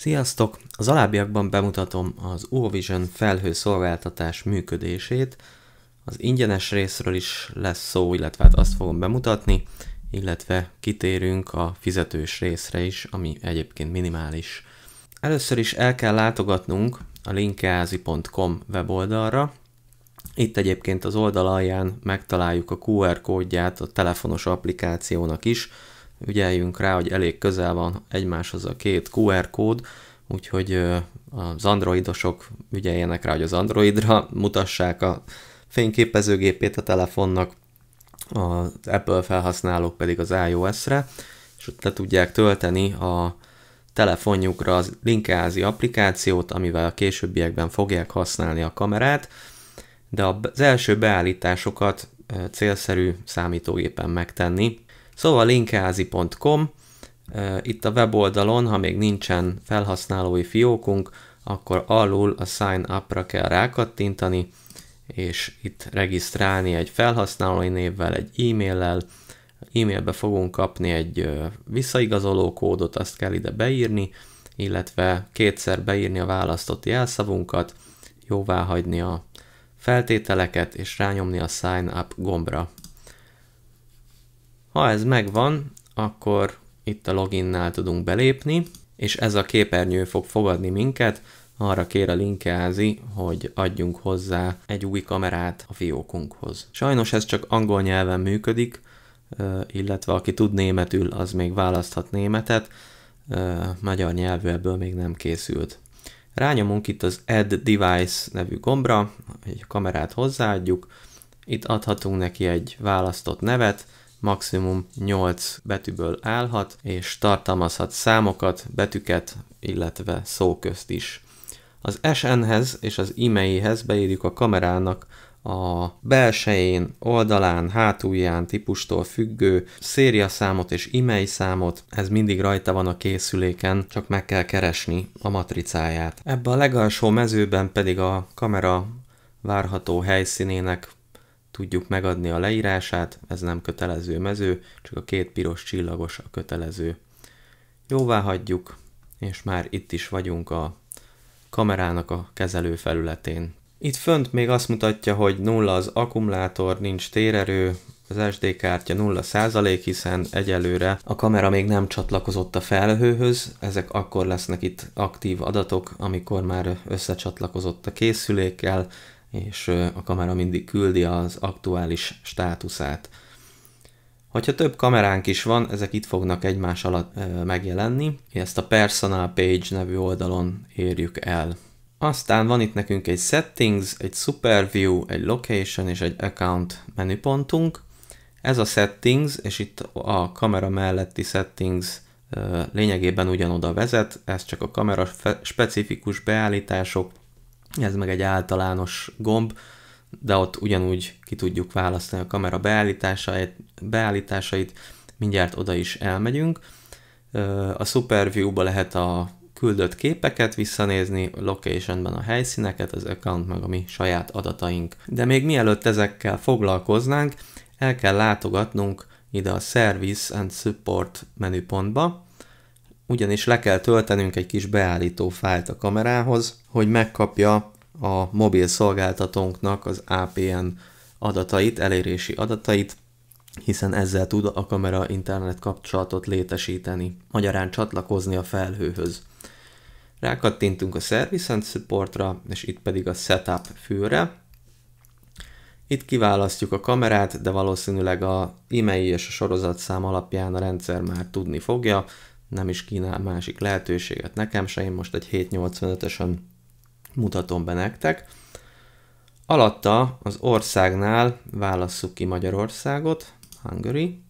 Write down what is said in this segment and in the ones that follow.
Sziasztok! Az alábbiakban bemutatom az UOVision felhőszolgáltatás működését. Az ingyenes részről is lesz szó, illetve hát azt fogom bemutatni, illetve kitérünk a fizetős részre is, ami egyébként minimális. Először is el kell látogatnunk a linkeazi.com weboldalra. Itt egyébként az oldal alján megtaláljuk a QR kódját a telefonos applikációnak is, ügyeljünk rá, hogy elég közel van egymáshoz a két QR kód, úgyhogy az androidosok ügyeljenek rá, hogy az androidra mutassák a fényképezőgépét a telefonnak, az Apple felhasználók pedig az iOS-re, és ott le tudják tölteni a telefonjukra az linkázi applikációt, amivel a későbbiekben fogják használni a kamerát, de az első beállításokat célszerű számítógépen megtenni, Szóval linkeazi.com, itt a weboldalon, ha még nincsen felhasználói fiókunk, akkor alul a Sign Up-ra kell rákattintani, és itt regisztrálni egy felhasználói névvel, egy e-maillel. E-mailbe fogunk kapni egy visszaigazoló kódot, azt kell ide beírni, illetve kétszer beírni a választott jelszavunkat, jóvá hagyni a feltételeket, és rányomni a Sign Up gombra. Ha ez megvan, akkor itt a loginnál tudunk belépni, és ez a képernyő fog fogadni minket, arra kér a linkeházi, hogy adjunk hozzá egy új kamerát a fiókunkhoz. Sajnos ez csak angol nyelven működik, illetve aki tud németül, az még választhat németet, magyar nyelvű ebből még nem készült. Rányomunk itt az Add Device nevű gombra, egy kamerát hozzáadjuk, itt adhatunk neki egy választott nevet, maximum 8 betűből állhat, és tartalmazhat számokat, betűket, illetve szóközt is. Az SN-hez és az e hez beírjuk a kamerának a belsején, oldalán, hátulján típustól függő széria számot és e-mail számot, ez mindig rajta van a készüléken, csak meg kell keresni a matricáját. Ebben a legalsó mezőben pedig a kamera várható helyszínének tudjuk megadni a leírását, ez nem kötelező mező, csak a két piros csillagos a kötelező. Jóvá hagyjuk, és már itt is vagyunk a kamerának a kezelő felületén. Itt fönt még azt mutatja, hogy nulla az akkumulátor, nincs térerő, az SD kártya 0% hiszen egyelőre a kamera még nem csatlakozott a felhőhöz, ezek akkor lesznek itt aktív adatok, amikor már összecsatlakozott a készülékkel, és a kamera mindig küldi az aktuális státuszát. Hogyha több kameránk is van, ezek itt fognak egymás alatt megjelenni, ezt a Personal Page nevű oldalon érjük el. Aztán van itt nekünk egy Settings, egy Superview, egy Location és egy Account menüpontunk. Ez a Settings, és itt a kamera melletti Settings lényegében ugyanoda vezet, ez csak a kamera specifikus beállítások, ez meg egy általános gomb, de ott ugyanúgy ki tudjuk választani a kamera beállításait, beállításait mindjárt oda is elmegyünk. A Superview-ba lehet a küldött képeket visszanézni, locationben a helyszíneket, az account meg a mi saját adataink. De még mielőtt ezekkel foglalkoznánk, el kell látogatnunk ide a Service and Support menüpontba, ugyanis le kell töltenünk egy kis beállító fájlt a kamerához, hogy megkapja a mobil szolgáltatónknak az APN adatait, elérési adatait, hiszen ezzel tud a kamera internet kapcsolatot létesíteni, magyarán csatlakozni a felhőhöz. Rákattintunk a Service and Supportra, és itt pedig a Setup fülre. Itt kiválasztjuk a kamerát, de valószínűleg a e-mail és a sorozatszám alapján a rendszer már tudni fogja, nem is kínál másik lehetőséget nekem se, én most egy 785 ösön mutatom be nektek. Alatta az országnál válasszuk ki Magyarországot, Hungary,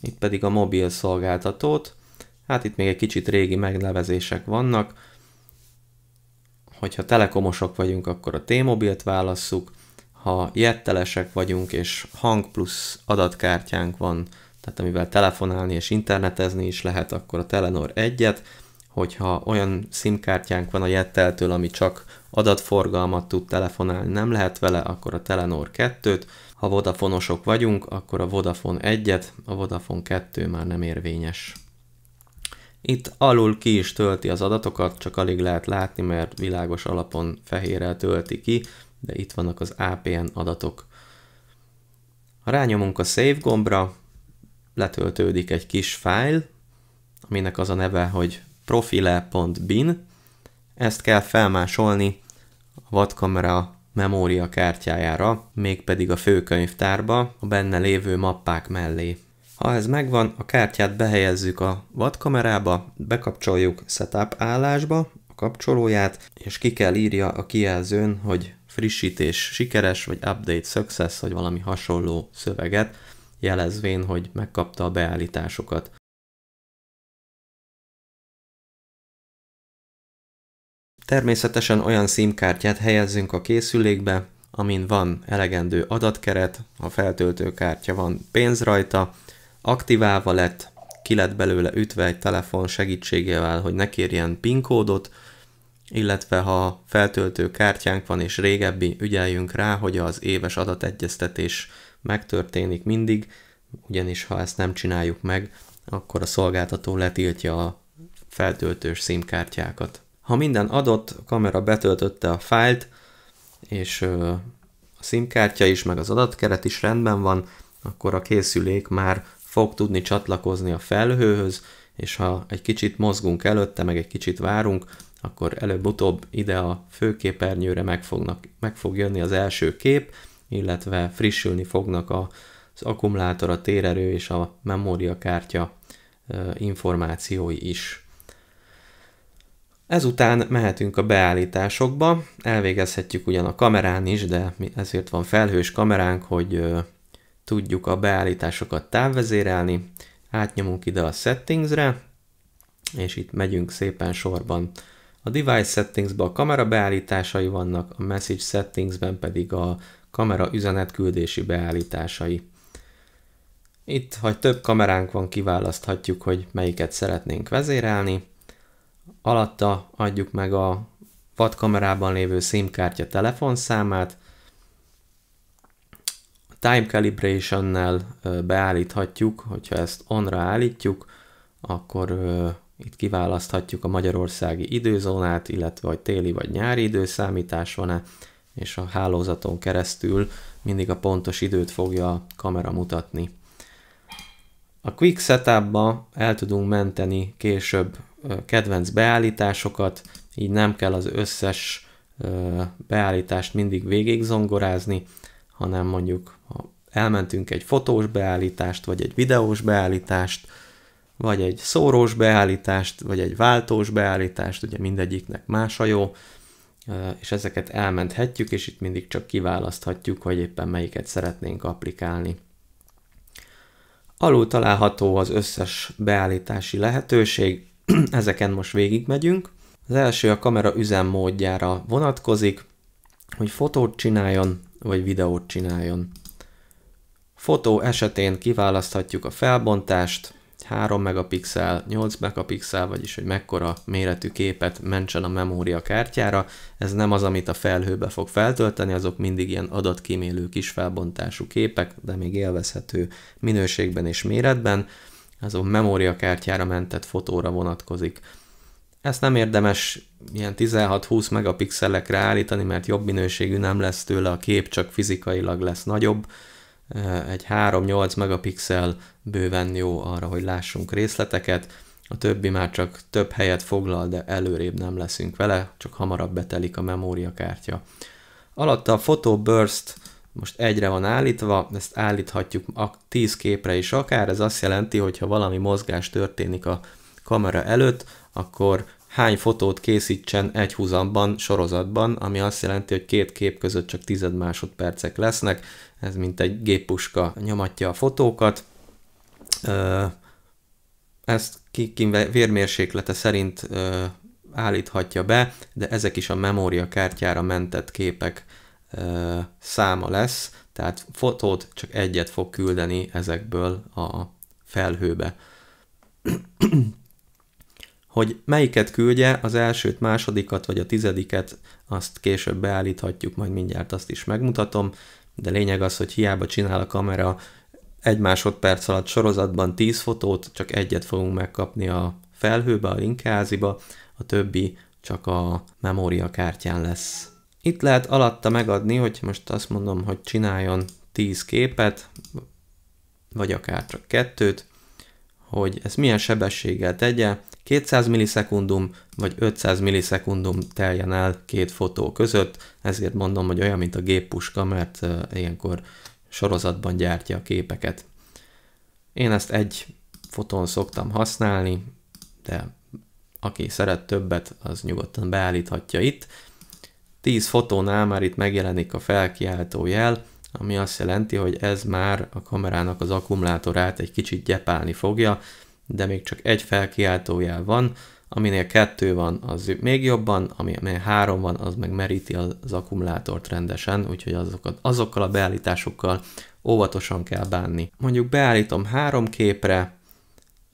itt pedig a mobil szolgáltatót. Hát itt még egy kicsit régi megnevezések vannak. Hogyha telekomosok vagyunk, akkor a T-mobilt válasszuk, ha jettelesek vagyunk és hang plusz adatkártyánk van, tehát amivel telefonálni és internetezni is lehet, akkor a Telenor egyet, hogyha olyan SIM-kártyánk van a Jetteltől, ami csak adatforgalmat tud telefonálni, nem lehet vele, akkor a Telenor 2-t, ha Vodafonosok vagyunk, akkor a Vodafone 1-et, a Vodafone 2 már nem érvényes. Itt alul ki is tölti az adatokat, csak alig lehet látni, mert világos alapon fehérrel tölti ki, de itt vannak az APN adatok. Ha rányomunk a Save gombra, letöltődik egy kis fájl, aminek az a neve, hogy profile.bin. Ezt kell felmásolni a vadkamera memória kártyájára, mégpedig a főkönyvtárba, a benne lévő mappák mellé. Ha ez megvan, a kártyát behelyezzük a vadkamerába, bekapcsoljuk setup állásba a kapcsolóját, és ki kell írja a kijelzőn, hogy frissítés sikeres, vagy update success, vagy valami hasonló szöveget, jelezvén, hogy megkapta a beállításokat. Természetesen olyan SIM-kártyát helyezzünk a készülékbe, amin van elegendő adatkeret, a feltöltőkártya van pénz rajta, aktiválva lett, ki lett belőle ütve egy telefon segítségével, hogy ne kérjen PIN kódot, illetve ha feltöltő kártyánk van és régebbi, ügyeljünk rá, hogy az éves adategyeztetés megtörténik mindig, ugyanis ha ezt nem csináljuk meg, akkor a szolgáltató letiltja a feltöltős szimkártyákat. Ha minden adott, a kamera betöltötte a fájlt, és a szimkártya is, meg az adatkeret is rendben van, akkor a készülék már fog tudni csatlakozni a felhőhöz, és ha egy kicsit mozgunk előtte, meg egy kicsit várunk, akkor előbb-utóbb ide a főképernyőre meg, fognak, meg fog jönni az első kép, illetve frissülni fognak az akkumulátor, a térerő és a memóriakártya információi is. Ezután mehetünk a beállításokba, elvégezhetjük ugyan a kamerán is, de ezért van felhős kameránk, hogy tudjuk a beállításokat távvezérelni. Átnyomunk ide a settingsre, és itt megyünk szépen sorban. A device settingsben a kamera beállításai vannak, a message settingsben pedig a kamera üzenetküldési beállításai. Itt, ha több kameránk van, kiválaszthatjuk, hogy melyiket szeretnénk vezérelni. Alatta adjuk meg a vadkamerában lévő SIM-kártya telefonszámát. A Time Calibration-nel beállíthatjuk, hogyha ezt onra állítjuk, akkor itt kiválaszthatjuk a magyarországi időzónát, illetve hogy téli vagy nyári időszámítás van-e, és a hálózaton keresztül mindig a pontos időt fogja a kamera mutatni. A Quick Setup-ba el tudunk menteni később kedvenc beállításokat, így nem kell az összes beállítást mindig végig zongorázni, hanem mondjuk ha elmentünk egy fotós beállítást, vagy egy videós beállítást, vagy egy szórós beállítást, vagy egy váltós beállítást, ugye mindegyiknek más a jó, és ezeket elmenthetjük, és itt mindig csak kiválaszthatjuk, hogy éppen melyiket szeretnénk applikálni. Alul található az összes beállítási lehetőség, ezeken most végigmegyünk. Az első a kamera üzemmódjára vonatkozik, hogy fotót csináljon, vagy videót csináljon. Fotó esetén kiválaszthatjuk a felbontást, 3 megapixel, 8 megapixel, vagyis hogy mekkora méretű képet mentsen a memória kártyára. Ez nem az, amit a felhőbe fog feltölteni, azok mindig ilyen adatkímélő kis felbontású képek, de még élvezhető minőségben és méretben. Ez a memória kártyára mentett fotóra vonatkozik. Ezt nem érdemes ilyen 16-20 megapixelekre állítani, mert jobb minőségű nem lesz tőle a kép, csak fizikailag lesz nagyobb. Egy 3-8 megapixel bőven jó arra, hogy lássunk részleteket, a többi már csak több helyet foglal, de előrébb nem leszünk vele, csak hamarabb betelik a memóriakártya. Alatta a Photo Burst most egyre van állítva, ezt állíthatjuk a 10 képre is akár, ez azt jelenti, hogy ha valami mozgás történik a kamera előtt, akkor hány fotót készítsen egy húzamban, sorozatban, ami azt jelenti, hogy két kép között csak tized másodpercek lesznek, ez mint egy géppuska nyomatja a fotókat, ezt Kikin vérmérséklete szerint állíthatja be, de ezek is a memóriakártyára mentett képek száma lesz, tehát fotót csak egyet fog küldeni ezekből a felhőbe. Hogy melyiket küldje, az elsőt, másodikat vagy a tizediket, azt később beállíthatjuk, majd mindjárt azt is megmutatom, de lényeg az, hogy hiába csinál a kamera egy másodperc alatt sorozatban 10 fotót, csak egyet fogunk megkapni a felhőbe, a linkáziba, a többi csak a memóriakártyán lesz. Itt lehet alatta megadni, hogy most azt mondom, hogy csináljon 10 képet, vagy akár csak kettőt, hogy ezt milyen sebességgel tegye, 200 millisekundum vagy 500 millisekundum teljen el két fotó között, ezért mondom, hogy olyan, mint a géppuska, mert ilyenkor sorozatban gyártja a képeket. Én ezt egy fotón szoktam használni, de aki szeret többet, az nyugodtan beállíthatja itt. 10 fotónál már itt megjelenik a felkiáltó jel, ami azt jelenti, hogy ez már a kamerának az akkumulátorát egy kicsit gyepálni fogja, de még csak egy felkiáltójel van, Aminél kettő van, az még jobban, aminél három van, az meg meríti az akkumulátort rendesen, úgyhogy azokat, azokkal a beállításokkal óvatosan kell bánni. Mondjuk beállítom három képre,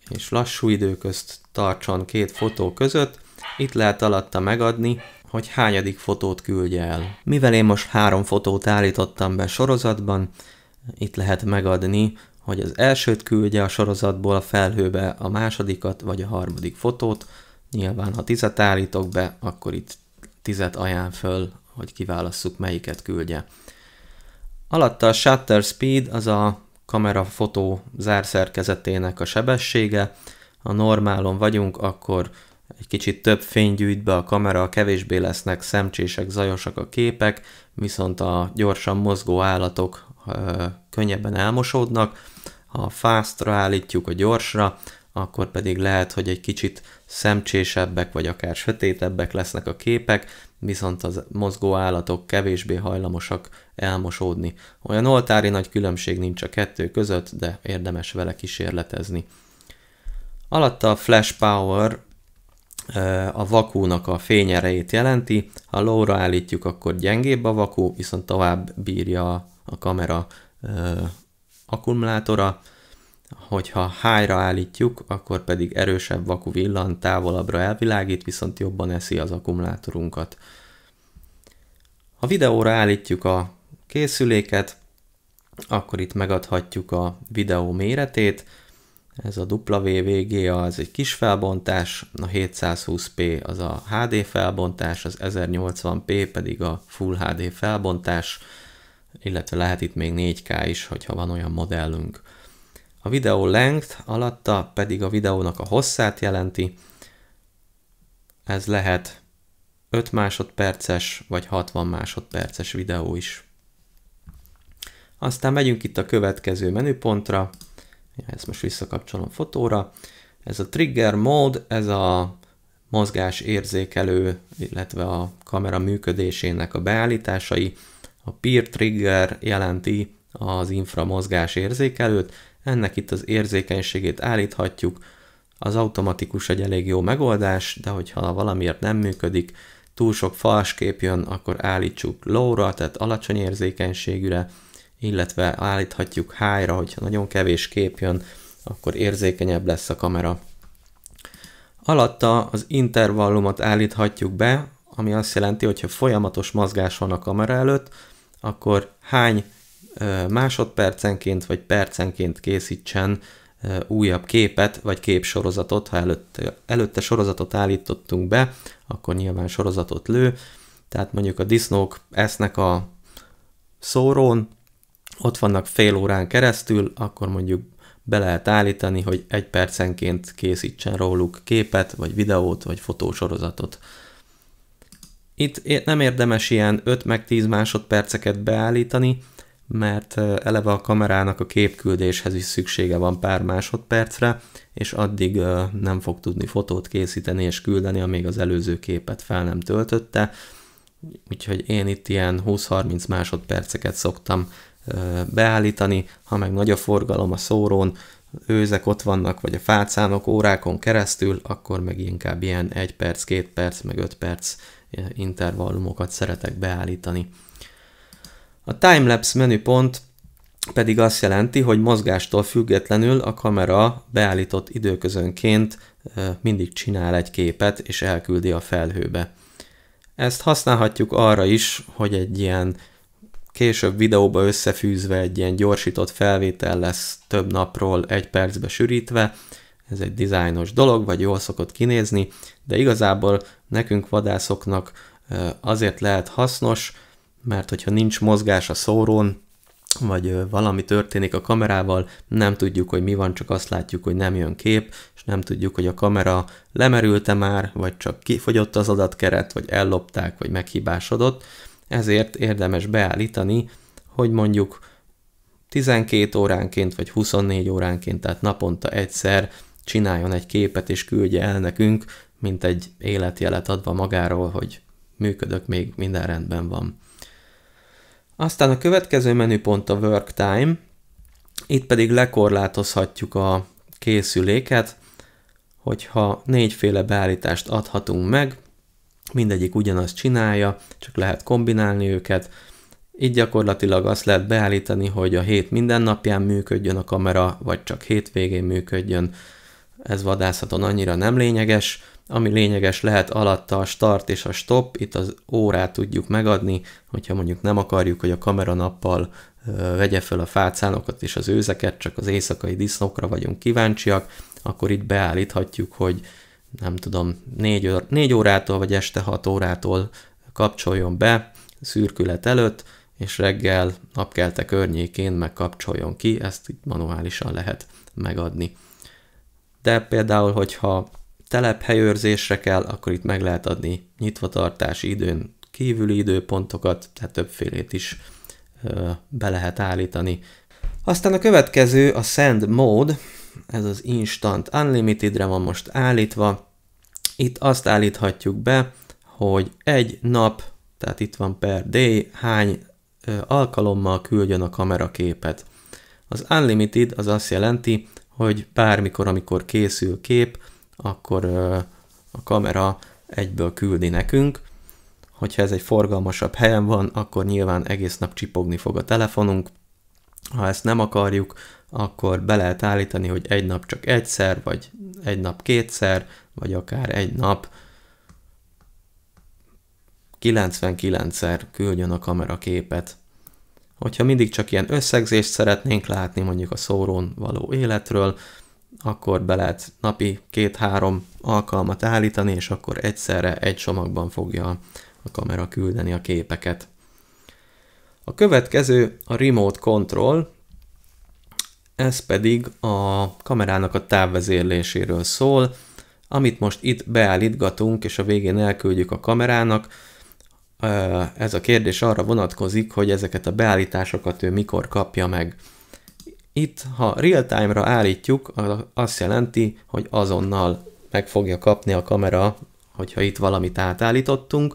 és lassú időközt tartson két fotó között, itt lehet alatta megadni, hogy hányadik fotót küldje el. Mivel én most három fotót állítottam be sorozatban, itt lehet megadni, hogy az elsőt küldje a sorozatból a felhőbe, a másodikat vagy a harmadik fotót, Nyilván, ha tizet állítok be, akkor itt tizet ajánl föl, hogy kiválasszuk, melyiket küldje. Alatta a shutter speed, az a kamera fotó zárszerkezetének a sebessége. Ha normálon vagyunk, akkor egy kicsit több fény gyűjt be a kamera, kevésbé lesznek szemcsések, zajosak a képek, viszont a gyorsan mozgó állatok ö, könnyebben elmosódnak. Ha a fástra állítjuk a gyorsra, akkor pedig lehet, hogy egy kicsit szemcsésebbek vagy akár sötétebbek lesznek a képek, viszont az mozgó állatok kevésbé hajlamosak elmosódni. Olyan oltári nagy különbség nincs a kettő között, de érdemes vele kísérletezni. Alatta a Flash Power a vakúnak a fényerejét jelenti, ha lóra állítjuk, akkor gyengébb a vakú, viszont tovább bírja a kamera akkumulátora, Hogyha hájra állítjuk, akkor pedig erősebb vaku villan, távolabbra elvilágít, viszont jobban eszi az akkumulátorunkat. Ha videóra állítjuk a készüléket, akkor itt megadhatjuk a videó méretét, ez a WVG az egy kis felbontás, a 720p az a HD felbontás, az 1080p pedig a Full HD felbontás, illetve lehet itt még 4K is, hogyha van olyan modellünk a videó length alatta pedig a videónak a hosszát jelenti, ez lehet 5 másodperces vagy 60 másodperces videó is. Aztán megyünk itt a következő menüpontra, ezt most visszakapcsolom fotóra, ez a trigger mode, ez a mozgás érzékelő, illetve a kamera működésének a beállításai. A peer trigger jelenti az inframozgás érzékelőt, ennek itt az érzékenységét állíthatjuk, az automatikus egy elég jó megoldás, de hogyha valamiért nem működik, túl sok fals kép jön, akkor állítsuk low-ra, tehát alacsony érzékenységűre, illetve állíthatjuk high-ra, hogyha nagyon kevés kép jön, akkor érzékenyebb lesz a kamera. Alatta az intervallumot állíthatjuk be, ami azt jelenti, hogy ha folyamatos mozgás van a kamera előtt, akkor hány másodpercenként vagy percenként készítsen újabb képet vagy képsorozatot, ha előtte, előtte sorozatot állítottunk be, akkor nyilván sorozatot lő, tehát mondjuk a disznók esznek a szórón, ott vannak fél órán keresztül, akkor mondjuk be lehet állítani, hogy egy percenként készítsen róluk képet, vagy videót, vagy fotósorozatot. Itt nem érdemes ilyen 5 meg 10 másodperceket beállítani, mert eleve a kamerának a képküldéshez is szüksége van pár másodpercre, és addig nem fog tudni fotót készíteni és küldeni, amíg az előző képet fel nem töltötte. Úgyhogy én itt ilyen 20-30 másodperceket szoktam beállítani, ha meg nagy a forgalom a szórón, őzek ott vannak, vagy a fácánok órákon keresztül, akkor meg inkább ilyen 1 perc, 2 perc, meg 5 perc intervallumokat szeretek beállítani. A timelapse menüpont pedig azt jelenti, hogy mozgástól függetlenül a kamera beállított időközönként mindig csinál egy képet és elküldi a felhőbe. Ezt használhatjuk arra is, hogy egy ilyen később videóba összefűzve egy ilyen gyorsított felvétel lesz több napról egy percbe sűrítve, ez egy dizájnos dolog, vagy jól szokott kinézni, de igazából nekünk vadászoknak azért lehet hasznos, mert hogyha nincs mozgás a szórón, vagy valami történik a kamerával, nem tudjuk, hogy mi van, csak azt látjuk, hogy nem jön kép, és nem tudjuk, hogy a kamera lemerülte már, vagy csak kifogyott az adatkeret, vagy ellopták, vagy meghibásodott. Ezért érdemes beállítani, hogy mondjuk 12 óránként, vagy 24 óránként, tehát naponta egyszer csináljon egy képet, és küldje el nekünk, mint egy életjelet adva magáról, hogy működök, még minden rendben van. Aztán a következő menüpont a Work Time, itt pedig lekorlátozhatjuk a készüléket, hogyha négyféle beállítást adhatunk meg, mindegyik ugyanazt csinálja, csak lehet kombinálni őket. Így gyakorlatilag azt lehet beállítani, hogy a hét minden napján működjön a kamera, vagy csak hétvégén működjön. Ez vadászaton annyira nem lényeges, ami lényeges lehet alatta a start és a stop, itt az órát tudjuk megadni, hogyha mondjuk nem akarjuk, hogy a nappal vegye fel a fácánokat és az őzeket, csak az éjszakai disznókra vagyunk kíváncsiak, akkor itt beállíthatjuk, hogy nem tudom, 4, 4 órától vagy este 6 órától kapcsoljon be szürkület előtt, és reggel napkelte környékén megkapcsoljon ki, ezt itt manuálisan lehet megadni. De például, hogyha telephelyőrzésre kell, akkor itt meg lehet adni nyitvatartási időn kívüli időpontokat, tehát többfélét is ö, be lehet állítani. Aztán a következő a Send Mode, ez az Instant Unlimitedre van most állítva. Itt azt állíthatjuk be, hogy egy nap, tehát itt van per day, hány ö, alkalommal küldjön a kamera képet. Az Unlimited az azt jelenti, hogy bármikor, amikor készül kép, akkor a kamera egyből küldi nekünk. Hogyha ez egy forgalmasabb helyen van, akkor nyilván egész nap csipogni fog a telefonunk. Ha ezt nem akarjuk, akkor be lehet állítani, hogy egy nap csak egyszer, vagy egy nap kétszer, vagy akár egy nap 99-szer küldjön a kamera képet. Hogyha mindig csak ilyen összegzést szeretnénk látni mondjuk a szórón való életről, akkor be lehet napi két-három alkalmat állítani, és akkor egyszerre egy csomagban fogja a kamera küldeni a képeket. A következő a remote control, ez pedig a kamerának a távvezérléséről szól, amit most itt beállítgatunk, és a végén elküldjük a kamerának. Ez a kérdés arra vonatkozik, hogy ezeket a beállításokat ő mikor kapja meg. Itt, ha real-time-ra állítjuk, azt jelenti, hogy azonnal meg fogja kapni a kamera, hogyha itt valamit átállítottunk.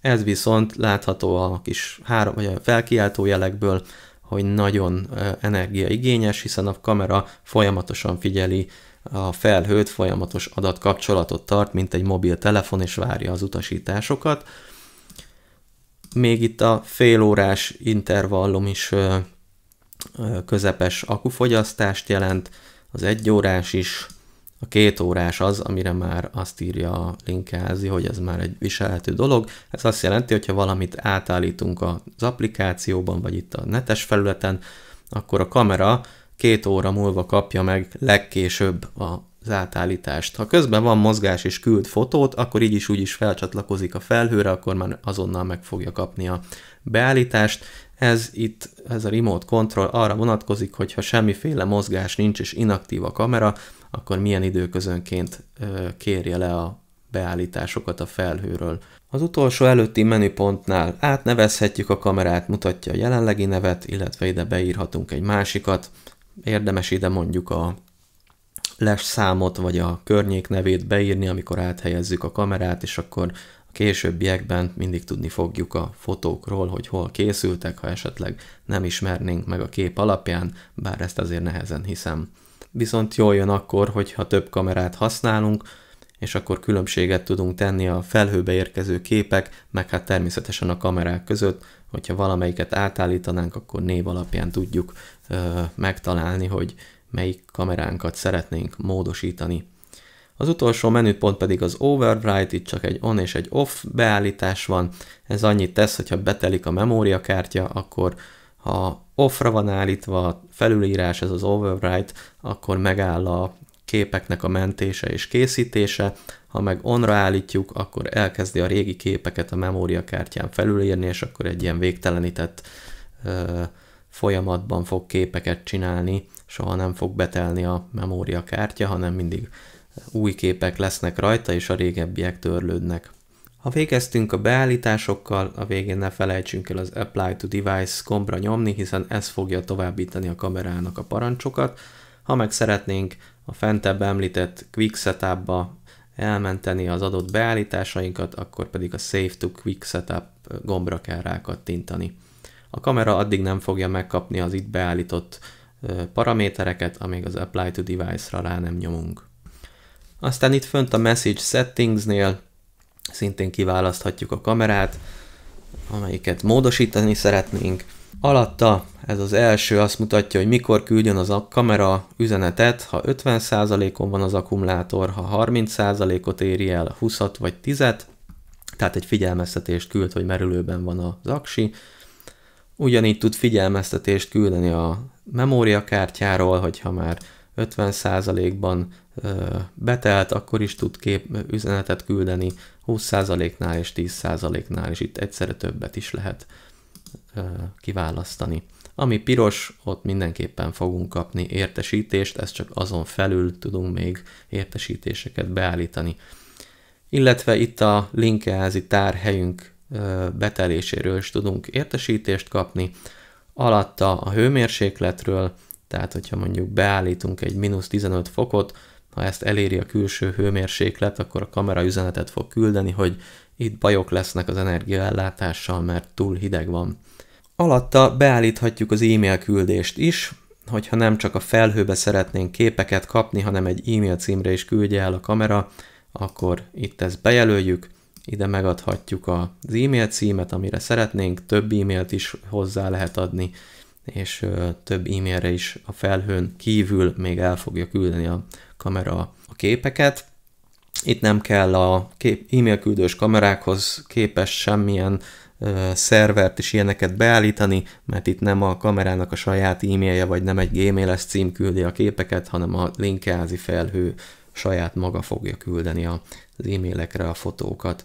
Ez viszont látható a kis három, vagy a felkiáltó jelekből, hogy nagyon energiaigényes, hiszen a kamera folyamatosan figyeli a felhőt, folyamatos adatkapcsolatot tart, mint egy mobiltelefon, és várja az utasításokat. Még itt a félórás intervallum is közepes akufogyasztást jelent, az egy órás is, a két órás az, amire már azt írja a linkázi, hogy ez már egy viselhető dolog. Ez azt jelenti, hogyha valamit átállítunk az applikációban, vagy itt a netes felületen, akkor a kamera két óra múlva kapja meg legkésőbb az átállítást. Ha közben van mozgás és küld fotót, akkor így is úgy is felcsatlakozik a felhőre, akkor már azonnal meg fogja kapni a beállítást. Ez itt, ez a remote control arra vonatkozik, hogy ha semmiféle mozgás nincs és inaktív a kamera, akkor milyen időközönként kérje le a beállításokat a felhőről. Az utolsó előtti menüpontnál átnevezhetjük a kamerát, mutatja a jelenlegi nevet, illetve ide beírhatunk egy másikat. Érdemes ide mondjuk a les számot vagy a környék nevét beírni, amikor áthelyezzük a kamerát, és akkor későbbiekben mindig tudni fogjuk a fotókról, hogy hol készültek, ha esetleg nem ismernénk meg a kép alapján, bár ezt azért nehezen hiszem. Viszont jól jön akkor, hogyha több kamerát használunk, és akkor különbséget tudunk tenni a felhőbe érkező képek, meg hát természetesen a kamerák között, hogyha valamelyiket átállítanánk, akkor név alapján tudjuk ö, megtalálni, hogy melyik kameránkat szeretnénk módosítani. Az utolsó menüpont pedig az overwrite, itt csak egy on és egy off beállítás van. Ez annyit tesz, hogyha betelik a memóriakártya, akkor ha offra van állítva a felülírás, ez az overwrite, akkor megáll a képeknek a mentése és készítése, ha meg onra állítjuk, akkor elkezdi a régi képeket a memóriakártyán felülírni, és akkor egy ilyen végtelenített ö, folyamatban fog képeket csinálni, soha nem fog betelni a memóriakártya, hanem mindig új képek lesznek rajta, és a régebbiek törlődnek. Ha végeztünk a beállításokkal, a végén ne felejtsünk el az Apply to Device gombra nyomni, hiszen ez fogja továbbítani a kamerának a parancsokat. Ha meg szeretnénk a fentebb említett Quick Setupba elmenteni az adott beállításainkat, akkor pedig a Save to Quick Setup gombra kell rákattintani. A kamera addig nem fogja megkapni az itt beállított paramétereket, amíg az Apply to Device-ra rá nem nyomunk. Aztán itt fönt a Message Settingsnél szintén kiválaszthatjuk a kamerát, amelyiket módosítani szeretnénk. Alatta ez az első azt mutatja, hogy mikor küldjön az a kamera üzenetet, ha 50%-on van az akkumulátor, ha 30%-ot éri el, 20 vagy 10-et, tehát egy figyelmeztetést küld, hogy merülőben van az aksi. Ugyanígy tud figyelmeztetést küldeni a memóriakártyáról, hogyha már 50%-ban betelt, akkor is tud kép, üzenetet küldeni, 20%-nál és 10%-nál, és itt egyszerre többet is lehet kiválasztani. Ami piros, ott mindenképpen fogunk kapni értesítést, ezt csak azon felül tudunk még értesítéseket beállítani. Illetve itt a linkeházi tárhelyünk beteléséről is tudunk értesítést kapni, alatta a hőmérsékletről, tehát, hogyha mondjuk beállítunk egy mínusz 15 fokot, ha ezt eléri a külső hőmérséklet, akkor a kamera üzenetet fog küldeni, hogy itt bajok lesznek az energiaellátással, mert túl hideg van. Alatta beállíthatjuk az e-mail küldést is, hogyha nem csak a felhőbe szeretnénk képeket kapni, hanem egy e-mail címre is küldje el a kamera, akkor itt ezt bejelöljük, ide megadhatjuk az e-mail címet, amire szeretnénk, több e-mailt is hozzá lehet adni, és több e-mailre is a felhőn kívül még el fogja küldeni a kamera a képeket. Itt nem kell a kép, e-mail küldős kamerákhoz képes semmilyen ö, szervert és ilyeneket beállítani, mert itt nem a kamerának a saját e-mailje, vagy nem egy gmail-es cím küldi a képeket, hanem a linkázi felhő saját maga fogja küldeni az e-mailekre a fotókat.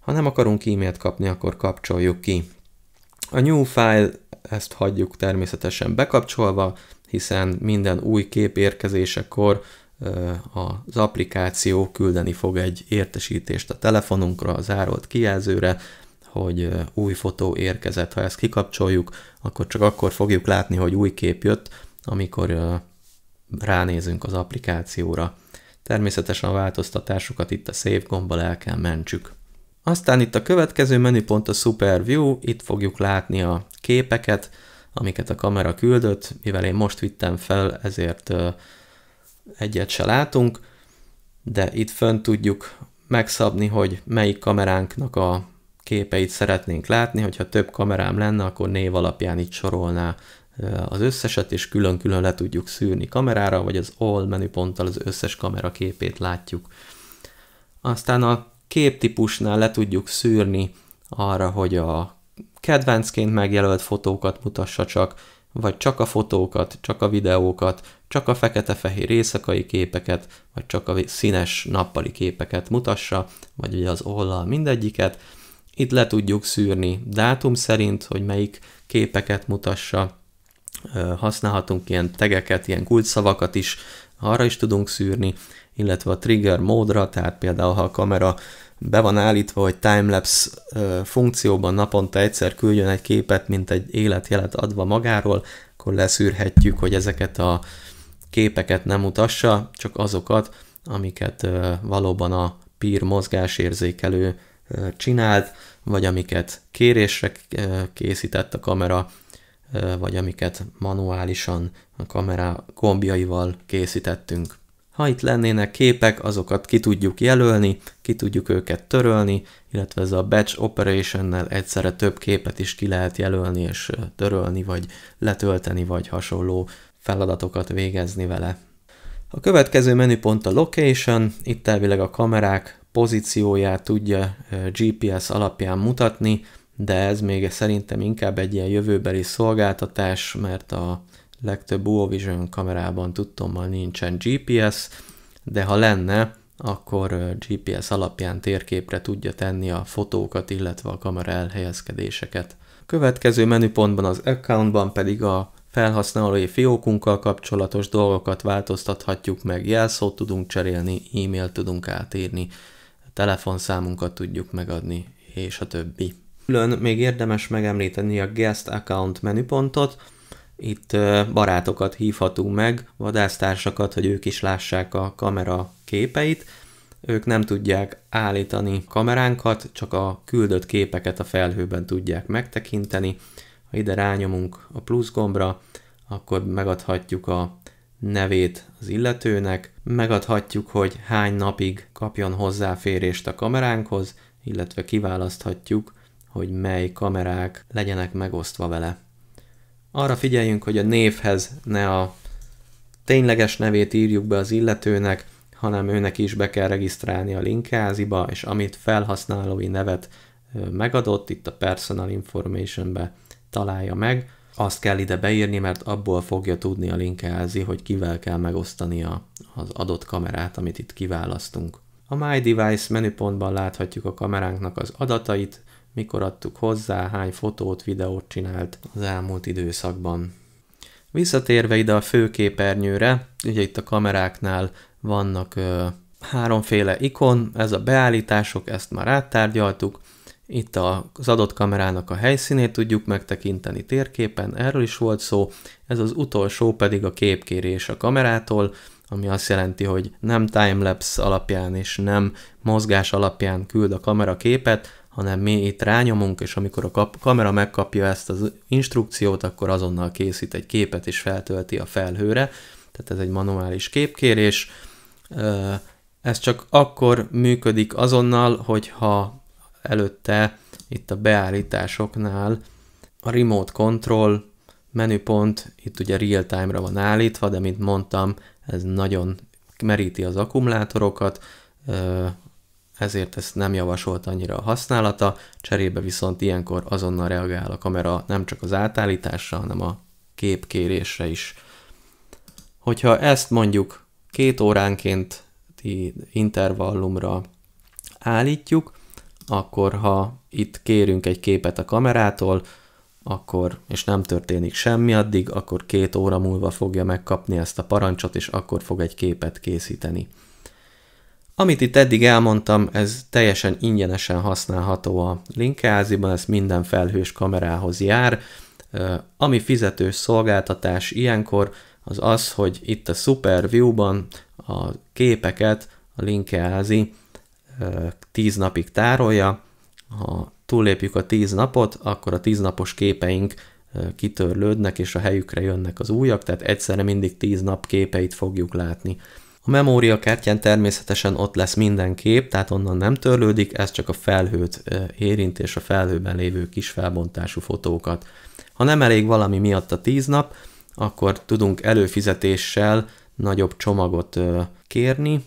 Ha nem akarunk e-mailt kapni, akkor kapcsoljuk ki. A new file ezt hagyjuk természetesen bekapcsolva, hiszen minden új kép érkezésekor az applikáció küldeni fog egy értesítést a telefonunkra, a zárolt kijelzőre, hogy új fotó érkezett. Ha ezt kikapcsoljuk, akkor csak akkor fogjuk látni, hogy új kép jött, amikor ránézünk az applikációra. Természetesen a változtatásokat itt a Save gombbal el kell mentsük. Aztán itt a következő menüpont a Super View, itt fogjuk látni a képeket, amiket a kamera küldött, mivel én most vittem fel, ezért egyet se látunk, de itt fönn tudjuk megszabni, hogy melyik kameránknak a képeit szeretnénk látni, hogyha több kamerám lenne, akkor név alapján itt sorolná az összeset, és külön-külön le tudjuk szűrni kamerára, vagy az All menüponttal az összes kamera képét látjuk. Aztán a képtípusnál le tudjuk szűrni arra, hogy a kedvencként megjelölt fotókat mutassa csak, vagy csak a fotókat, csak a videókat, csak a fekete-fehér éjszakai képeket, vagy csak a színes nappali képeket mutassa, vagy ugye az ollal mindegyiket. Itt le tudjuk szűrni dátum szerint, hogy melyik képeket mutassa. Használhatunk ilyen tegeket, ilyen kulcsszavakat is, arra is tudunk szűrni illetve a trigger módra, tehát például ha a kamera be van állítva, hogy timelapse funkcióban naponta egyszer küldjön egy képet, mint egy életjelet adva magáról, akkor leszűrhetjük, hogy ezeket a képeket nem mutassa, csak azokat, amiket valóban a pír mozgásérzékelő csinált, vagy amiket kérésre készített a kamera, vagy amiket manuálisan a kamera gombjaival készítettünk. Ha itt lennének képek, azokat ki tudjuk jelölni, ki tudjuk őket törölni, illetve ez a batch operationnel egyszerre több képet is ki lehet jelölni és törölni, vagy letölteni, vagy hasonló feladatokat végezni vele. A következő menüpont a location, itt elvileg a kamerák pozícióját tudja GPS alapján mutatni, de ez még szerintem inkább egy ilyen jövőbeli szolgáltatás, mert a legtöbb Uovision vision kamerában tudtommal nincsen GPS, de ha lenne, akkor GPS alapján térképre tudja tenni a fotókat, illetve a kamera elhelyezkedéseket. Következő menüpontban az accountban pedig a felhasználói fiókunkkal kapcsolatos dolgokat változtathatjuk meg, jelszót tudunk cserélni, e-mailt tudunk átírni, telefonszámunkat tudjuk megadni, és a többi. Külön még érdemes megemlíteni a guest account menüpontot, itt barátokat hívhatunk meg, vadásztársakat, hogy ők is lássák a kamera képeit. Ők nem tudják állítani kameránkat, csak a küldött képeket a felhőben tudják megtekinteni. Ha ide rányomunk a plusz gombra, akkor megadhatjuk a nevét az illetőnek, megadhatjuk, hogy hány napig kapjon hozzáférést a kameránkhoz, illetve kiválaszthatjuk, hogy mely kamerák legyenek megosztva vele. Arra figyeljünk, hogy a névhez ne a tényleges nevét írjuk be az illetőnek, hanem őnek is be kell regisztrálni a linkáziba, és amit felhasználói nevet megadott, itt a Personal Information-be találja meg, azt kell ide beírni, mert abból fogja tudni a linkázi, hogy kivel kell megosztani a, az adott kamerát, amit itt kiválasztunk. A My Device menüpontban láthatjuk a kameránknak az adatait, mikor adtuk hozzá, hány fotót, videót csinált az elmúlt időszakban. Visszatérve ide a főképernyőre, ugye itt a kameráknál vannak ö, háromféle ikon, ez a beállítások, ezt már áttárgyaltuk, itt az adott kamerának a helyszínét tudjuk megtekinteni térképen, erről is volt szó, ez az utolsó pedig a képkérés a kamerától, ami azt jelenti, hogy nem timelapse alapján és nem mozgás alapján küld a kamera képet, hanem mi itt rányomunk, és amikor a kap- kamera megkapja ezt az instrukciót, akkor azonnal készít egy képet, és feltölti a felhőre, tehát ez egy manuális képkérés. Ez csak akkor működik azonnal, hogyha előtte itt a beállításoknál a remote control menüpont, itt ugye real time-ra van állítva, de mint mondtam, ez nagyon meríti az akkumulátorokat, ezért ezt nem javasolt annyira a használata, cserébe viszont ilyenkor azonnal reagál a kamera nem csak az átállításra, hanem a képkérésre is. Hogyha ezt mondjuk két óránként intervallumra állítjuk, akkor ha itt kérünk egy képet a kamerától, akkor, és nem történik semmi addig, akkor két óra múlva fogja megkapni ezt a parancsot, és akkor fog egy képet készíteni. Amit itt eddig elmondtam, ez teljesen ingyenesen használható a linkáziban, ez minden felhős kamerához jár. Ami fizetős szolgáltatás ilyenkor, az az, hogy itt a Super View-ban a képeket a linkeázi 10 napig tárolja. Ha túllépjük a 10 napot, akkor a 10 napos képeink kitörlődnek, és a helyükre jönnek az újak, tehát egyszerre mindig 10 nap képeit fogjuk látni. A memóriakártyán természetesen ott lesz minden kép, tehát onnan nem törlődik, ez csak a felhőt érint és a felhőben lévő kis felbontású fotókat. Ha nem elég valami miatt a 10 nap, akkor tudunk előfizetéssel nagyobb csomagot kérni.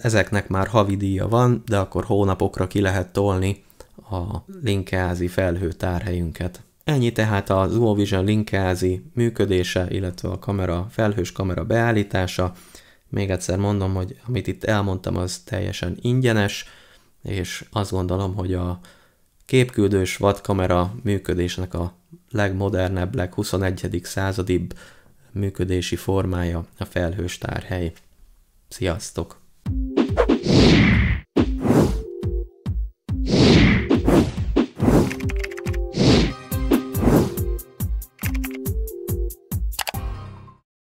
Ezeknek már havidíja van, de akkor hónapokra ki lehet tolni a felhő felhőtárhelyünket. Ennyi tehát a Vision linkázi működése, illetve a kamera, felhős kamera beállítása. Még egyszer mondom, hogy amit itt elmondtam, az teljesen ingyenes, és azt gondolom, hogy a képküldős vadkamera működésnek a legmodernebb, leg 21. századibb működési formája a felhős tárhely. Sziasztok!